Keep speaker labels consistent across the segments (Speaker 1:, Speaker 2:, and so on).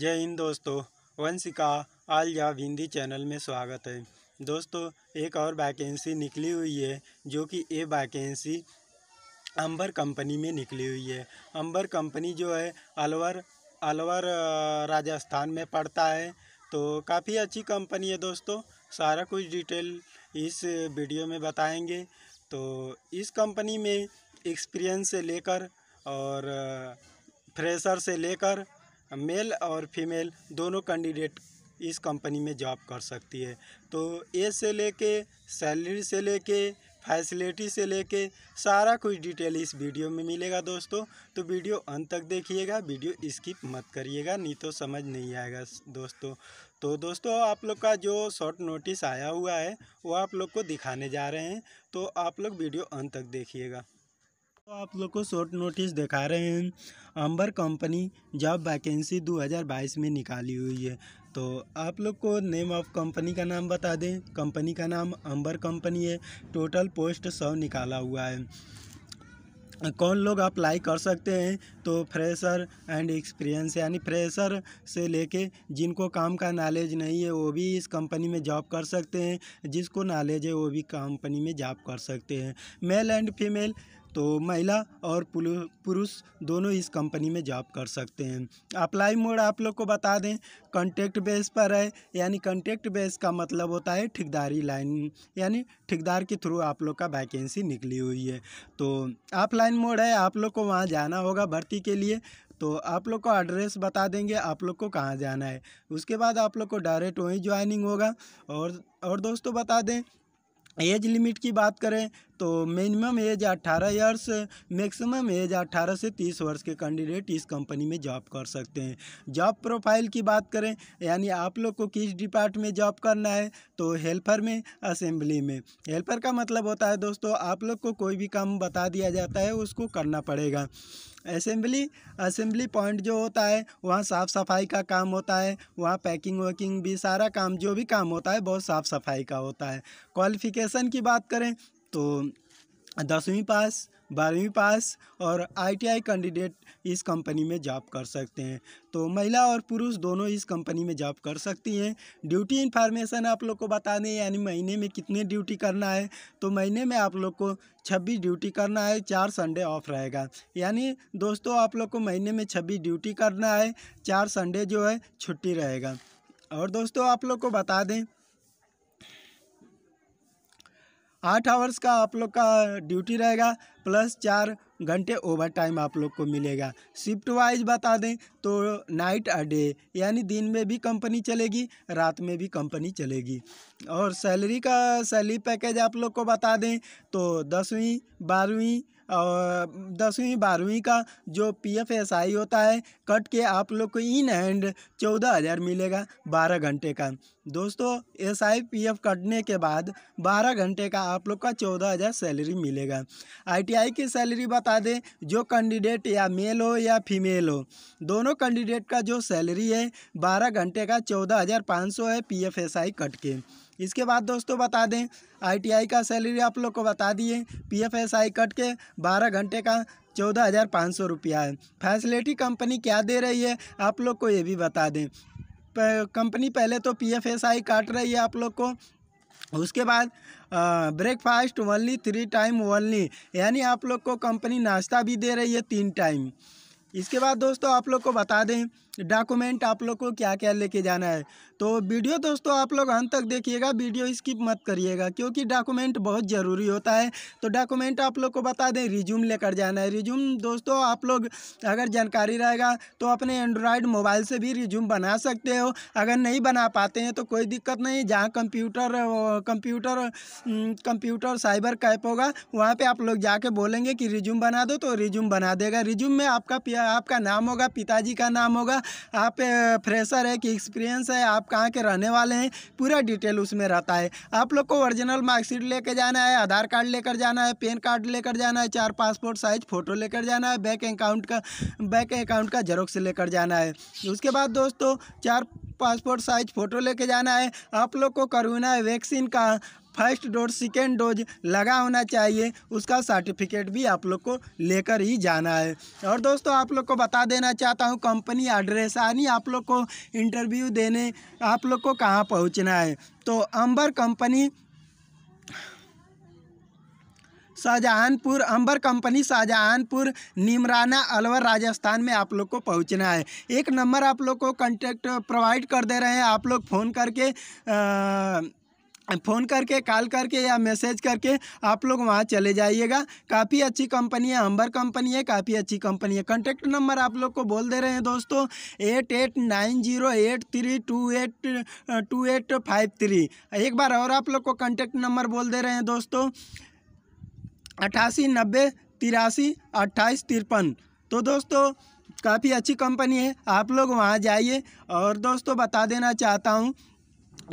Speaker 1: जय हिंद दोस्तों Vanshika all job Hindi channel में स्वागत है दोस्तों एक और वैकेंसी निकली हुई है जो कि ये वैकेंसी अंबर कंपनी में निकली हुई है अंबर कंपनी जो है अलवर अलवर राजस्थान में पड़ता है तो काफ़ी अच्छी कंपनी है दोस्तों सारा कुछ डिटेल इस वीडियो में बताएंगे तो इस कंपनी में एक्सपीरियंस से लेकर और फ्रेशर से लेकर मेल और फीमेल दोनों कैंडिडेट इस कंपनी में जॉब कर सकती है तो ए से लेके सैलरी से लेके फैसिलिटी से लेके सारा कुछ डिटेल इस वीडियो में मिलेगा दोस्तों तो वीडियो अंत तक देखिएगा वीडियो स्किप मत करिएगा नहीं तो समझ नहीं आएगा दोस्तों तो दोस्तों आप लोग का जो शॉर्ट नोटिस आया हुआ है वो आप लोग को दिखाने जा रहे हैं तो आप लोग वीडियो अंत तक देखिएगा तो आप लोग को शॉर्ट नोटिस दिखा रहे हैं अंबर कंपनी जॉब वैकेंसी 2022 में निकाली हुई है तो आप लोग को नेम ऑफ कंपनी का नाम बता दें कंपनी का नाम अंबर कंपनी है टोटल पोस्ट सौ निकाला हुआ है कौन लोग अप्लाई कर सकते हैं तो फ्रेशर एंड एक्सपीरियंस यानी फ्रेशर से लेके जिनको काम का नॉलेज नहीं है वो भी इस कंपनी में जॉब कर सकते हैं जिसको नॉलेज है वो भी कंपनी में जॉब कर सकते हैं मेल एंड फीमेल तो महिला और पुरुष दोनों इस कंपनी में जॉब कर सकते हैं अप्लाई मोड आप लोग को बता दें कंट्रैक्ट बेस पर है यानी कंट्रैक्ट बेस का मतलब होता है ठेकेदारी लाइन यानी ठेकेदार के थ्रू आप लोग का वैकेंसी निकली हुई है तो ऑफलाइन मोड है आप लोग को वहाँ जाना होगा भर्ती के लिए तो आप लोग को एड्रेस बता देंगे आप लोग को कहाँ जाना है उसके बाद आप लोग को डायरेक्ट वहीं ज्वाइनिंग होगा और और दोस्तों बता दें एज लिमिट की बात करें तो minimum age 18 years maximum age 18 से 30 वर्ष के कैंडिडेट इस कंपनी में जॉब कर सकते हैं जॉब प्रोफाइल की बात करें यानी आप लोग को किस डिपार्ट में जॉब करना है तो हेल्पर में असेंबली में हेल्पर का मतलब होता है दोस्तों आप लोग को कोई भी काम बता दिया जाता है उसको करना पड़ेगा असेंबली असेंबली पॉइंट जो होता है वहाँ साफ़ सफाई का काम होता है वहाँ पैकिंग वैकिंग भी सारा काम जो भी काम होता है बहुत साफ़ सफाई का होता है क्वालिफिकेशन की बात करें तो दसवीं पास बारहवीं पास और आईटीआई कैंडिडेट इस कंपनी में जॉब कर सकते हैं तो महिला और पुरुष दोनों इस कंपनी में जॉब कर सकती हैं ड्यूटी इन्फॉर्मेशन आप लोग को बता दें यानी महीने में कितने ड्यूटी करना है तो महीने में आप लोग को छब्बीस ड्यूटी करना है चार संडे ऑफ रहेगा यानी दोस्तों आप लोग को महीने में छब्बीस ड्यूटी करना है चार संडे जो है छुट्टी रहेगा और दोस्तों आप लोग को बता दें आठ आवर्स का आप लोग का ड्यूटी रहेगा प्लस चार घंटे ओवर टाइम आप लोग को मिलेगा शिफ्ट वाइज बता दें तो नाइट अ डे यानी दिन में भी कंपनी चलेगी रात में भी कंपनी चलेगी और सैलरी का सैलरी पैकेज आप लोग को बता दें तो दसवीं बारहवीं और दसवीं बारहवीं का जो पी एफ एस आई होता है कट के आप लोग को इन हैंड चौदह हज़ार मिलेगा बारह घंटे का दोस्तों एस आई पी एफ कटने के बाद बारह घंटे का आप लोग का चौदह हज़ार सैलरी मिलेगा आई टी आई की सैलरी बता दें जो कैंडिडेट या मेल हो या फीमेल हो दोनों कैंडिडेट का जो सैलरी है बारह घंटे का चौदह हज़ार पाँच सौ है P F S I cut के इसके बाद दोस्तों बता दें आईटीआई का सैलरी आप लोग को बता दिए पीएफएसआई कट के बारह घंटे का चौदह हज़ार पाँच सौ रुपया है फैसिलिटी कंपनी क्या दे रही है आप लोग को ये भी बता दें कंपनी पहले तो पी एफ एस आई काट रही है आप लोग को उसके बाद breakfast only three time only यानी आप लोग को कंपनी नाश्ता भी दे रही है तीन टाइम इसके बाद दोस्तों आप लोग को बता दें डॉक्यूमेंट आप लोग को क्या क्या लेके जाना है तो वीडियो दोस्तों आप लोग अंत तक देखिएगा वीडियो स्किप मत करिएगा क्योंकि डॉक्यूमेंट बहुत ज़रूरी होता है तो डॉक्यूमेंट आप लोग को बता दें रिज्यूम लेकर जाना है रिज्यूम दोस्तों आप लोग अगर जानकारी रहेगा तो अपने एंड्रॉयड मोबाइल से भी रिज्यूम बना सकते हो अगर नहीं बना पाते हैं तो कोई दिक्कत नहीं जहाँ computer computer computer cyber cafe होगा वहाँ पर आप लोग जाके बोलेंगे कि रिज्यूम बना दो तो रिज्यूम बना देगा रिज्यूम में आपका आपका नाम होगा पिताजी का नाम होगा आप फ्रेशर है कि एक्सपीरियंस है आप कहाँ के रहने वाले हैं पूरा डिटेल उसमें रहता है आप लोग को ओरिजिनल मार्कशीट लेकर जाना है आधार कार्ड लेकर जाना है पेन कार्ड लेकर जाना है चार पासपोर्ट साइज फ़ोटो लेकर जाना है बैंक अकाउंट का बैंक अकाउंट का जरोक्स लेकर जाना है उसके बाद दोस्तों चार पासपोर्ट साइज फ़ोटो लेके जाना है आप लोग को करोना वैक्सीन का फर्स्ट डोज सेकेंड डोज लगा होना चाहिए उसका सर्टिफिकेट भी आप लोग को लेकर ही जाना है और दोस्तों आप लोग को बता देना चाहता हूँ कंपनी एड्रेस यानी आप लोग को इंटरव्यू देने आप लोग को कहाँ पहुँचना है तो अंबर कंपनी शाहजहानपुर अंबर कंपनी शाहजहानपुर निमराना अलवर राजस्थान में आप लोग को पहुंचना है एक नंबर आप लोग को कांटेक्ट प्रोवाइड कर दे रहे हैं आप लोग फ़ोन करके आ, फ़ोन करके कॉल करके या मैसेज करके आप लोग वहाँ चले जाइएगा काफ़ी अच्छी कंपनी है अंबर कंपनी है काफ़ी अच्छी कंपनी है कॉन्टैक्ट नंबर आप लोग को बोल दे रहे हैं दोस्तों eight eight nine zero eight three two eight two eight five three एक बार और आप लोग को कॉन्टैक्ट नंबर बोल दे रहे हैं दोस्तों अट्ठासी नब्बे तिरासी अट्ठाईस तिरपन तो दोस्तों काफ़ी अच्छी कंपनी है आप लोग वहाँ जाइए और दोस्तों बता देना चाहता हूँ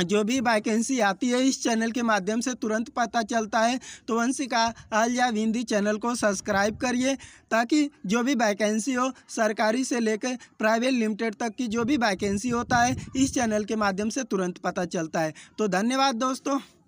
Speaker 1: जो भी वैकेंसी आती है इस चैनल के माध्यम से तुरंत पता चलता है तो वंशिका अल या हिंदी चैनल को सब्सक्राइब करिए ताकि जो भी वैकेंसी हो सरकारी से लेकर प्राइवेट लिमिटेड तक की जो भी वैकेंसी होता है इस चैनल के माध्यम से तुरंत पता चलता है तो धन्यवाद दोस्तों